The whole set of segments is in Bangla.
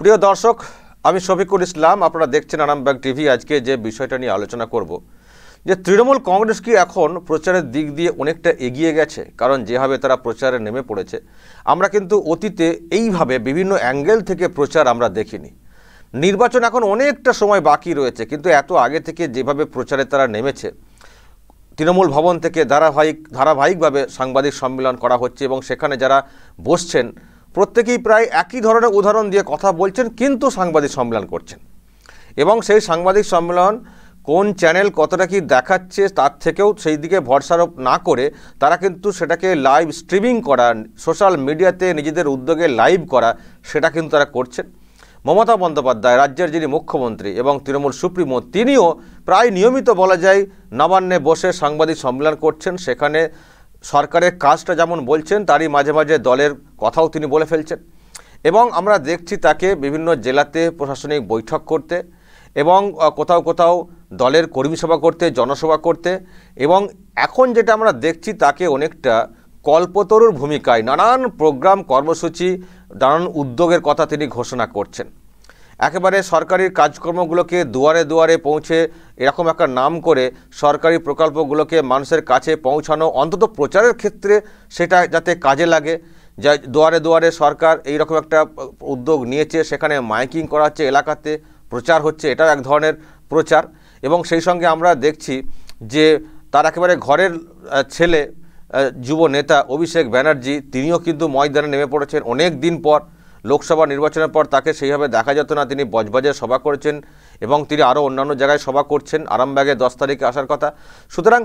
প্রিয় দর্শক আমি শফিকুল ইসলাম আপনারা দেখছেন আরামবাগ টিভি আজকে যে বিষয়টা নিয়ে আলোচনা করব যে তৃণমূল কংগ্রেস কি এখন প্রচারের দিক দিয়ে অনেকটা এগিয়ে গেছে কারণ যেভাবে তারা প্রচারে নেমে পড়েছে আমরা কিন্তু অতীতে এইভাবে বিভিন্ন অ্যাঙ্গেল থেকে প্রচার আমরা দেখিনি নির্বাচন এখন অনেকটা সময় বাকি রয়েছে কিন্তু এত আগে থেকে যেভাবে প্রচারে তারা নেমেছে তৃণমূল ভবন থেকে ধারাবাহিক ধারাবাহিকভাবে সাংবাদিক সম্মেলন করা হচ্ছে এবং সেখানে যারা বসছেন প্রত্যেকেই প্রায় একই ধরনের উদাহরণ দিয়ে কথা বলছেন কিন্তু সাংবাদিক সম্মেলন করছেন এবং সেই সাংবাদিক সম্মেলন কোন চ্যানেল কতটা কি দেখাচ্ছে তার থেকেও সেই দিকে ভরসারোপ না করে তারা কিন্তু সেটাকে লাইভ স্ট্রিমিং করা সোশ্যাল মিডিয়াতে নিজেদের উদ্যোগে লাইভ করা সেটা কিন্তু তারা করছেন মমতা বন্দ্যোপাধ্যায় রাজ্যের যিনি মুখ্যমন্ত্রী এবং তৃণমূল সুপ্রিমো তিনিও প্রায় নিয়মিত বলা যায় নবান্নে বসে সাংবাদিক সম্মেলন করছেন সেখানে সরকারের কাজটা যেমন বলছেন তারই মাঝে মাঝে দলের কথাও তিনি বলে ফেলছেন এবং আমরা দেখছি তাকে বিভিন্ন জেলাতে প্রশাসনিক বৈঠক করতে এবং কোথাও কোথাও দলের কর্মীসভা করতে জনসভা করতে এবং এখন যেটা আমরা দেখছি তাকে অনেকটা কল্পতরুর ভূমিকায় নানান প্রোগ্রাম কর্মসূচি নানান উদ্যোগের কথা তিনি ঘোষণা করছেন একেবারে সরকারির কাজকর্মগুলোকে দুয়ারে দুয়ারে পৌঁছে এরকম একটা নাম করে সরকারি প্রকল্পগুলোকে মানুষের কাছে পৌঁছানো অন্তত প্রচারের ক্ষেত্রে সেটা যাতে কাজে লাগে যা দুয়ারে দুয়ারে সরকার এইরকম একটা উদ্যোগ নিয়েছে সেখানে মাইকিং করা হচ্ছে এলাকাতে প্রচার হচ্ছে এটাও এক ধরনের প্রচার এবং সেই সঙ্গে আমরা দেখছি যে তার একেবারে ঘরের ছেলে যুব নেতা অভিষেক ব্যানার্জি তিনিও কিন্তু ময়দানে নেমে পড়েছেন অনেক দিন পর লোকসভা নির্বাচনের পর তাকে সেইভাবে দেখা যেত না তিনি বজবাজে সভা করছেন এবং তিনি আরও অন্যান্য জায়গায় সভা করছেন আরামবাগে দশ তারিখে আসার কথা সুতরাং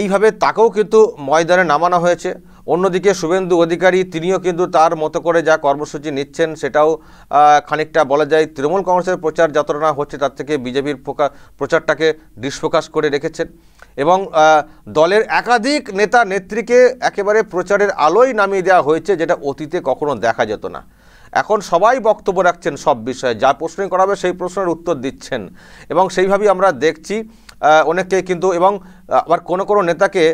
এইভাবে তাকেও কিন্তু ময়দানে নামানো হয়েছে অন্যদিকে শুভেন্দু অধিকারী তিনিও কিন্তু তার মতো করে যা কর্মসূচি নিচ্ছেন সেটাও খানিকটা বলা যায় তৃণমূল কংগ্রেসের প্রচার যতটা হচ্ছে তার থেকে বিজেপির প্রচারটাকে ডিসফোকাস করে রেখেছেন এবং দলের একাধিক নেতা নেত্রীকে একেবারে প্রচারের আলোয় নামিয়ে দেওয়া হয়েছে যেটা অতীতে কখনো দেখা যেত না এখন সবাই বক্তব্য রাখছেন সব বিষয়ে যা প্রশ্নই করাবে সেই প্রশ্নের উত্তর দিচ্ছেন এবং সেইভাবেই আমরা দেখছি অনেককে কিন্তু এবং আবার কোনো কোনো নেতাকে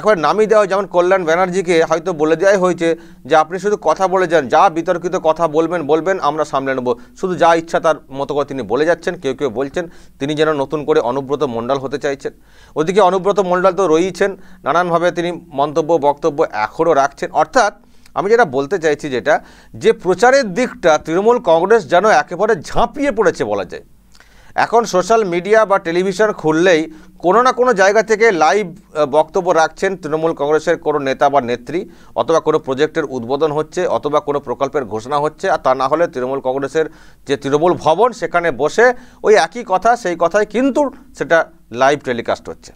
একবার নামই দেওয়া যেমন কল্যাণ ব্যানার্জিকে হয়তো বলে দেওয়াই হয়েছে যে আপনি শুধু কথা বলে যান যা বিতর্কিত কথা বলবেন বলবেন আমরা সামলে নেব শুধু যা ইচ্ছা তার মতো করে তিনি বলে যাচ্ছেন কেউ কেউ বলছেন তিনি যেন নতুন করে অনুব্রত মণ্ডল হতে চাইছেন ওদিকে অনুব্রত মণ্ডল তো রয়েইছেন নানানভাবে তিনি মন্তব্য বক্তব্য এখনও রাখছেন অর্থাৎ আমি যেটা বলতে চাইছি যেটা যে প্রচারের দিকটা তৃণমূল কংগ্রেস যেন একেবারে ঝাঁপিয়ে পড়েছে বলা যায় এখন সোশ্যাল মিডিয়া বা টেলিভিশন খুললেই কোনো না কোনো জায়গা থেকে লাইভ বক্তব্য রাখছেন তৃণমূল কংগ্রেসের কোনো নেতা বা নেত্রী অথবা কোনো প্রজেক্টের উদ্বোধন হচ্ছে অথবা কোনো প্রকল্পের ঘোষণা হচ্ছে আর তা না হলে তৃণমূল কংগ্রেসের যে তৃণমূল ভবন সেখানে বসে ওই একই কথা সেই কথাই কিন্তু সেটা লাইভ টেলিকাস্ট হচ্ছে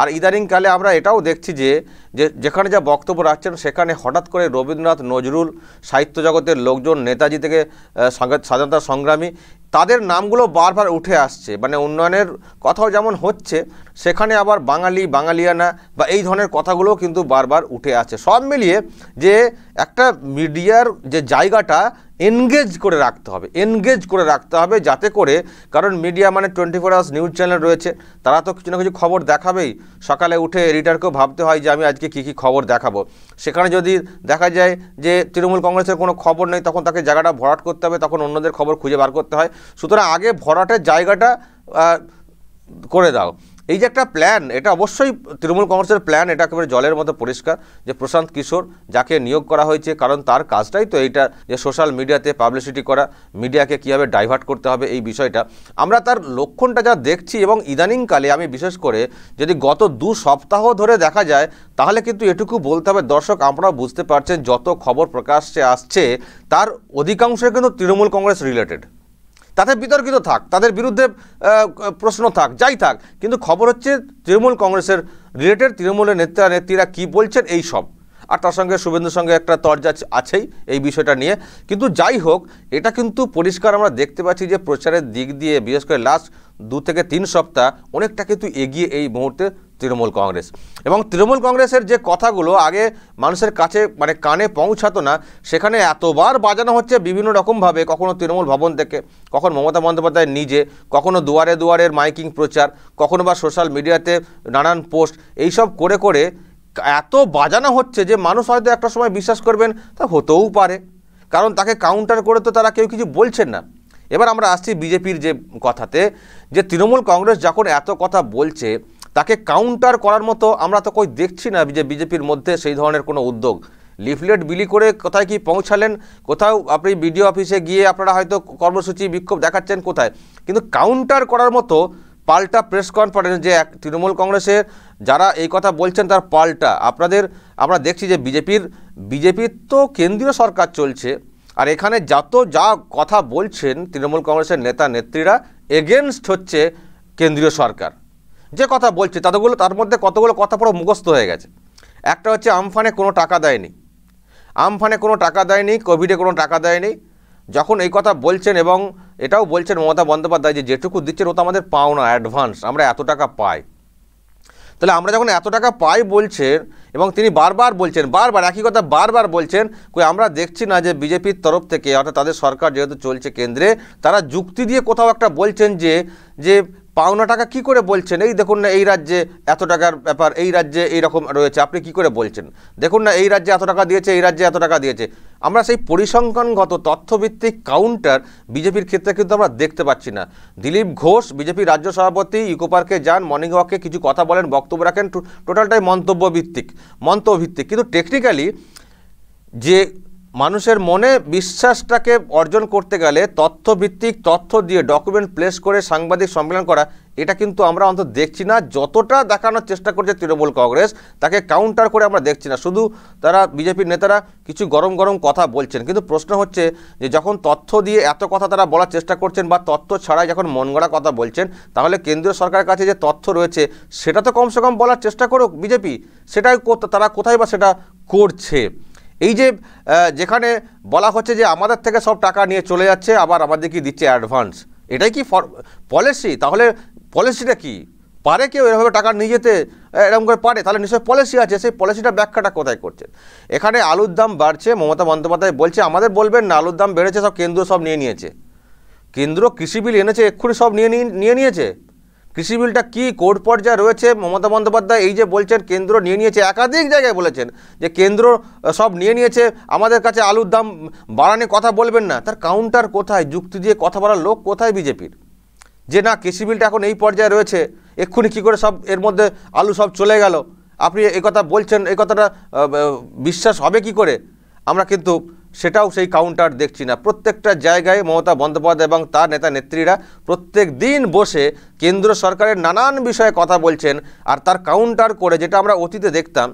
আর ইদানিংকালে আমরা এটাও দেখছি যে যেখানে যা বক্তব্য রাখছেন সেখানে হঠাৎ করে রবীন্দ্রনাথ নজরুল সাহিত্য জগতের লোকজন নেতাজি থেকে স্বাধীনতা সংগ্রামী তাদের নামগুলো বারবার উঠে আসছে মানে উন্নয়নের কথাও যেমন হচ্ছে সেখানে আবার বাঙালি বাঙালিয়ানা বা এই ধরনের কথাগুলোও কিন্তু বারবার উঠে আছে সব মিলিয়ে যে একটা মিডিয়ার যে জায়গাটা এনগেজ করে রাখতে হবে এনগেজ করে রাখতে হবে যাতে করে কারণ মিডিয়া মানে twenty four hours news channel রয়েছে তারা তো কিছু না কিছু খবর দেখাবেই সকালে উঠে এডিটারকেও ভাবতে হয় যে আমি আজকে কি কি খবর দেখাবো সেখানে যদি দেখা যায় যে তৃণমূল কংগ্রেসের কোনো খবর নেই তখন তাকে জায়গাটা ভরাট করতে হবে তখন অন্যদের খবর খুঁজে বার করতে হয় সুতরাং আগে ভরাটের জায়গাটা করে দাও এই যে একটা প্ল্যান এটা অবশ্যই তৃণমূল কংগ্রেসের প্ল্যান এটা একেবারে জলের মতো পরিষ্কার যে প্রশান্ত কিশোর যাকে নিয়োগ করা হয়েছে কারণ তার কাজটাই তো এইটা যে সোশ্যাল মিডিয়াতে পাবলিসিটি করা মিডিয়াকে কীভাবে ডাইভার্ট করতে হবে এই বিষয়টা আমরা তার লক্ষণটা যা দেখছি এবং ইদানিংকালে আমি বিশেষ করে যদি গত দু সপ্তাহ ধরে দেখা যায় তাহলে কিন্তু এটুকু বলতে হবে দর্শক আপনারা বুঝতে পারছেন যত খবর প্রকাশ্যে আসছে তার অধিকাংশই কিন্তু তৃণমূল কংগ্রেস রিলেটেড তাতে বিতর্কিত থাক তাদের বিরুদ্ধে প্রশ্ন থাক যাই থাক কিন্তু খবর হচ্ছে তৃণমূল কংগ্রেসের রিলেটেড তৃণমূলের নেতা নেত্রীরা কী বলছেন এই সব আর তার সঙ্গে শুভেন্দুর সঙ্গে একটা তর্জা আছেই এই বিষয়টা নিয়ে কিন্তু যাই হোক এটা কিন্তু পরিষ্কার আমরা দেখতে পাচ্ছি যে প্রচারের দিক দিয়ে বিশেষ করে লাস্ট দু থেকে তিন সপ্তাহ অনেকটা কিন্তু এগিয়ে এই মুহূর্তে তৃণমূল কংগ্রেস এবং তৃণমূল কংগ্রেসের যে কথাগুলো আগে মানুষের কাছে মানে কানে পৌঁছাতো না সেখানে এতবার বাজানো হচ্ছে বিভিন্ন রকমভাবে কখনো তৃণমূল ভবন থেকে কখন মমতা বন্দ্যোপাধ্যায় নিজে কখনো দুয়ারে দুয়ারের মাইকিং প্রচার কখনো বা সোশ্যাল মিডিয়াতে নানান পোস্ট এইসব করে করে এত বাজানো হচ্ছে যে মানুষ হয়তো একটা সময় বিশ্বাস করবেন তা হতেও পারে কারণ তাকে কাউন্টার করে তো তারা কেউ কিছু বলছেন না এবার আমরা আসছি বিজেপির যে কথাতে যে তৃণমূল কংগ্রেস যখন এত কথা বলছে তাকে কাউন্টার করার মতো আমরা তো কই দেখছি না যে বিজেপির মধ্যে সেই ধরনের কোনো উদ্যোগ লিফলেট বিলি করে কোথায় কি পৌঁছালেন কোথাও আপনি বিডিও অফিসে গিয়ে আপনারা হয়তো কর্মসূচি বিক্ষোভ দেখাচ্ছেন কোথায় কিন্তু কাউন্টার করার মতো পাল্টা প্রেস কনফারেন্স যে এক তৃণমূল কংগ্রেসের যারা এই কথা বলছেন তার পাল্টা আপনাদের আমরা দেখছি যে বিজেপির বিজেপির তো কেন্দ্রীয় সরকার চলছে আর এখানে যত যা কথা বলছেন তৃণমূল কংগ্রেসের নেতা নেত্রীরা এগেনস্ট হচ্ছে কেন্দ্রীয় সরকার যে কথা বলছে তাদেরগুলো তার মধ্যে কতগুলো কথা পুরো মুখস্থ হয়ে গেছে একটা হচ্ছে আমফানে কোনো টাকা দেয়নি আমফানে কোনো টাকা দেয়নি কোভিডে কোনো টাকা দেয়নি যখন এই কথা বলছেন এবং এটাও বলছেন মমতা বন্দ্যোপাধ্যায় যে যেটুকু দিচ্ছেন ও তো আমাদের পাওনা অ্যাডভান্স আমরা এত টাকা পাই তাহলে আমরা যখন এত টাকা পাই বলছেন এবং তিনি বারবার বলছেন বারবার একই কথা বারবার বলছেন কই আমরা দেখছি না যে বিজেপির তরফ থেকে অর্থাৎ তাদের সরকার যেহেতু চলছে কেন্দ্রে তারা যুক্তি দিয়ে কোথাও একটা বলছেন যে যে পাওনা টাকা কি করে বলছেন এই দেখুন না এই রাজ্যে এত টাকার ব্যাপার এই রাজ্যে এই রকম রয়েছে আপনি কি করে বলছেন দেখুন না এই রাজ্যে এত টাকা দিয়েছে এই রাজ্যে এত টাকা দিয়েছে আমরা সেই পরিসংখ্যানগত তথ্যভিত্তিক কাউন্টার বিজেপির ক্ষেত্রে কিন্তু আমরা দেখতে পাচ্ছি না দিলীপ ঘোষ বিজেপি রাজ্য সভাপতি ইকো পার্কে যান মর্নিং ওয়াকে কিছু কথা বলেন বক্তব্য রাখেন টোটালটাই মন্তব্যভিত্তিক মন্তব্যভিত্তিক কিন্তু টেকনিক্যালি যে মানুষের মনে বিশ্বাসটাকে অর্জন করতে গেলে তথ্যভিত্তিক তথ্য দিয়ে ডকুমেন্ট প্লেস করে সাংবাদিক সম্মেলন করা এটা কিন্তু আমরা অন্তত দেখছি না যতটা দেখানোর চেষ্টা করছে তৃণমূল কংগ্রেস তাকে কাউন্টার করে আমরা দেখছি না শুধু তারা বিজেপির নেতারা কিছু গরম গরম কথা বলছেন কিন্তু প্রশ্ন হচ্ছে যে যখন তথ্য দিয়ে এত কথা তারা বলার চেষ্টা করছেন বা তথ্য ছাড়াই যখন মন গড়া কথা বলছেন তাহলে কেন্দ্রীয় সরকারের কাছে যে তথ্য রয়েছে সেটা তো কমসে কম বলার চেষ্টা করুক বিজেপি সেটাই তারা কোথায় বা সেটা করছে এই যে যেখানে বলা হচ্ছে যে আমাদের থেকে সব টাকা নিয়ে চলে যাচ্ছে আবার কি দিচ্ছে অ্যাডভান্স এটাই কি পলিসি তাহলে পলিসিটা কি পারে কেউ এভাবে টাকা নিয়ে যেতে এরকম করে পারে তাহলে নিশ্চয়ই পলিসি আছে সেই পলিসিটা ব্যাখ্যাটা কোথায় করছে এখানে আলুর দাম বাড়ছে মমতা বন্দ্যোপাধ্যায় বলছে আমাদের বলবেন না আলুর দাম বেড়েছে সব কেন্দ্র সব নিয়ে নিয়েছে কেন্দ্র কৃষি বিল এনেছে এক্ষুনি সব নিয়ে নিয়ে নিয়েছে কৃষি বিলটা কী কোর্ট পর্যায়ে রয়েছে মমতা বন্দ্যোপাধ্যায় এই যে বলছেন কেন্দ্র নিয়ে নিয়েছে একাধিক জায়গায় বলেছেন যে কেন্দ্র সব নিয়ে নিয়েছে আমাদের কাছে আলুর দাম বাড়ানোর কথা বলবেন না তার কাউন্টার কোথায় যুক্তি দিয়ে কথা বলার লোক কোথায় বিজেপির যে না কৃষি বিলটা এখন এই পর্যায়ে রয়েছে এক্ষুনি কী করে সব এর মধ্যে আলু সব চলে গেল আপনি কথা বলছেন এই কথাটা বিশ্বাস হবে কি করে আমরা কিন্তু সেটাও সেই কাউন্টার দেখছি না প্রত্যেকটা জায়গায় মমতা বন্দ্যোপাধ্যায় এবং তার নেতা নেত্রীরা প্রত্যেক দিন বসে কেন্দ্র সরকারের নানান বিষয়ে কথা বলছেন আর তার কাউন্টার করে যেটা আমরা অতীতে দেখতাম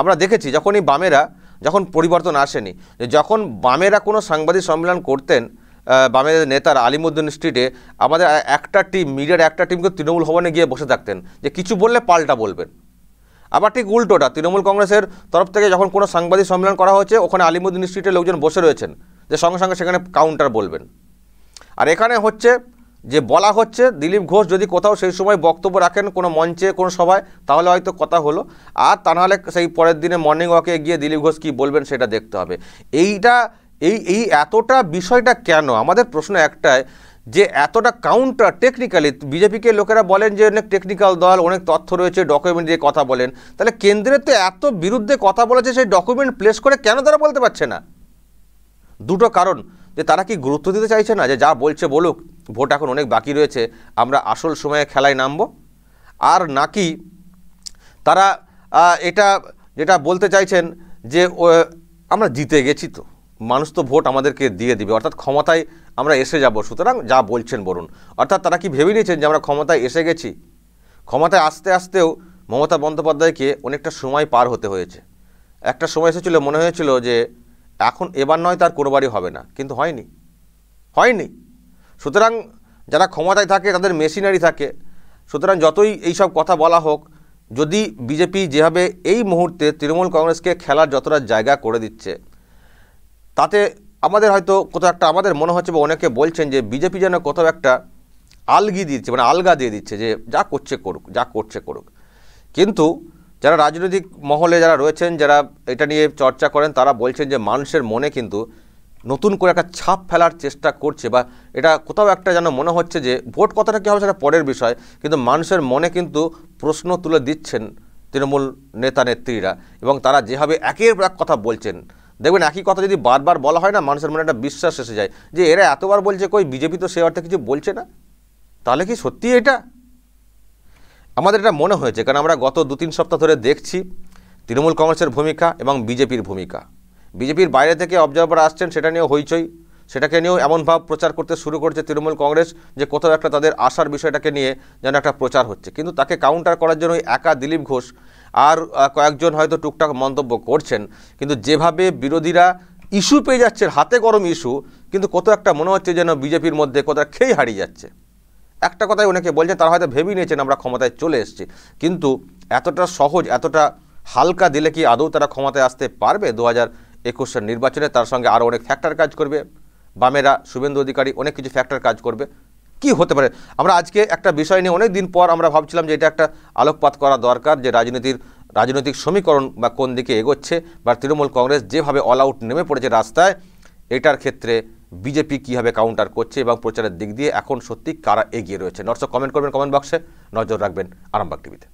আমরা দেখেছি যখনই বামেরা যখন পরিবর্তন আসেনি যখন বামেরা কোনো সাংবাদিক সম্মেলন করতেন বামের নেতার আলিমুদ্দিন স্ট্রিটে আমাদের একটা টিম মিডিয়ার একটা টিমকে তৃণমূল ভবনে গিয়ে বসে থাকতেন যে কিছু বললে পাল্টা বলবেন আবার ঠিক উল্টোটা তৃণমূল কংগ্রেসের তরফ থেকে যখন কোনো সাংবাদিক সম্মেলন করা হচ্ছে ওখানে আলিমুদ্দিন স্ট্রিটের লোকজন বসে রয়েছেন যে সঙ্গে সঙ্গে সেখানে কাউন্টার বলবেন আর এখানে হচ্ছে যে বলা হচ্ছে দিলীপ ঘোষ যদি কোথাও সেই সময় বক্তব্য রাখেন কোনো মঞ্চে কোনো সভায় তাহলে হয়তো কথা হলো আর তা নাহলে সেই পরের দিনে মর্নিং ওয়াকে গিয়ে দিলীপ ঘোষ কী বলবেন সেটা দেখতে হবে এইটা এই এই এতটা বিষয়টা কেন আমাদের প্রশ্ন একটাই যে এতটা কাউন্টার টেকনিক্যালি বিজেপিকে লোকেরা বলেন যে অনেক টেকনিক্যাল দল অনেক তথ্য রয়েছে ডকুমেন্ট দিয়ে কথা বলেন তাহলে কেন্দ্রের তো এত বিরুদ্ধে কথা বলেছে সেই ডকুমেন্ট প্লেস করে কেন তারা বলতে পারছে না দুটো কারণ যে তারা কি গুরুত্ব দিতে চাইছে না যে যা বলছে বলুক ভোট এখন অনেক বাকি রয়েছে আমরা আসল সময়ে খেলায় নামব আর নাকি তারা এটা যেটা বলতে চাইছেন যে আমরা জিতে গেছি তো মানুষ তো ভোট আমাদেরকে দিয়ে দিবে অর্থাৎ ক্ষমতায় আমরা এসে যাব সুতরাং যা বলছেন বলুন অর্থাৎ তারা কি ভেবে নিয়েছেন যে আমরা ক্ষমতায় এসে গেছি ক্ষমতায় আসতে আসতেও মমতা বন্দ্যোপাধ্যায়কে অনেকটা সময় পার হতে হয়েছে একটা সময় এসেছিল মনে হয়েছিল যে এখন এবার নয় তার কোনোবারই হবে না কিন্তু হয়নি হয়নি সুতরাং যারা ক্ষমতায় থাকে তাদের মেশিনারি থাকে সুতরাং যতই এইসব কথা বলা হোক যদি বিজেপি যেভাবে এই মুহূর্তে তৃণমূল কংগ্রেসকে খেলার যতটা জায়গা করে দিচ্ছে তাতে আমাদের হয়তো কোথাও একটা আমাদের মনে হচ্ছে বা অনেকে বলছেন যে বিজেপি যেন কোথাও একটা আলগি দিচ্ছে মানে আলগা দিয়ে দিচ্ছে যে যা করছে করুক যা করছে করুক কিন্তু যারা রাজনৈতিক মহলে যারা রয়েছেন যারা এটা নিয়ে চর্চা করেন তারা বলছেন যে মানুষের মনে কিন্তু নতুন করে একটা ছাপ ফেলার চেষ্টা করছে বা এটা কোথাও একটা যেন মনে হচ্ছে যে ভোট কথাটা কী হবে সেটা পরের বিষয় কিন্তু মানুষের মনে কিন্তু প্রশ্ন তুলে দিচ্ছেন তৃণমূল নেতা নেত্রীরা এবং তারা যেভাবে একের এক কথা বলছেন দেখবেন একই কথা যদি বারবার বলা হয় না মানুষের মনে একটা বিশ্বাস এসে যায় যে এরা এতবার বলছে কই বিজেপি তো সে অর্থে কিছু বলছে না তাহলে কি সত্যি এটা আমাদের এটা মনে হয়েছে কারণ আমরা গত দু তিন সপ্তাহ ধরে দেখছি তৃণমূল কংগ্রেসের ভূমিকা এবং বিজেপির ভূমিকা বিজেপির বাইরে থেকে অবজারভার আসছেন সেটা নিয়ে হইচই সেটাকে নিয়েও এমনভাবে প্রচার করতে শুরু করেছে তৃণমূল কংগ্রেস যে কোথাও একটা তাদের আসার বিষয়টাকে নিয়ে যেন একটা প্রচার হচ্ছে কিন্তু তাকে কাউন্টার করার জন্য একা দিলীপ ঘোষ আর কয়েকজন হয়তো টুকটাক মন্তব্য করছেন কিন্তু যেভাবে বিরোধীরা ইস্যু পেয়ে যাচ্ছে হাতে গরম ইস্যু কিন্তু কোথাও একটা মনে হচ্ছে যেন বিজেপির মধ্যে কোথাও খেয়ে হারিয়ে যাচ্ছে একটা কথাই অনেকে বলছেন তারা হয়তো ভেবেই নিয়েছেন আমরা ক্ষমতায় চলে এসেছি কিন্তু এতটা সহজ এতটা হালকা দিলে কি আদৌ তারা ক্ষমতায় আসতে পারবে দু হাজার একুশের নির্বাচনে তার সঙ্গে আরও অনেক ফ্যাক্টর কাজ করবে বামেরা শুভেন্দু অধিকারী অনেক কিছু ফ্যাক্টর কাজ করবে কি হতে পারে আমরা আজকে একটা বিষয় নিয়ে অনেক দিন পর আমরা ভাবছিলাম যে এটা একটা আলোকপাত করা দরকার যে রাজনীতির রাজনৈতিক সমীকরণ বা কোন দিকে এগোচ্ছে বা তৃণমূল কংগ্রেস যেভাবে অল আউট নেমে পড়েছে রাস্তায় এটার ক্ষেত্রে বিজেপি কীভাবে কাউন্টার করছে এবং প্রচারের দিক দিয়ে এখন সত্যি কারা এগিয়ে রয়েছে নর্স কমেন্ট করবেন কমেন্ট বক্সে নজর রাখবেন আরামবাগ টিভিতে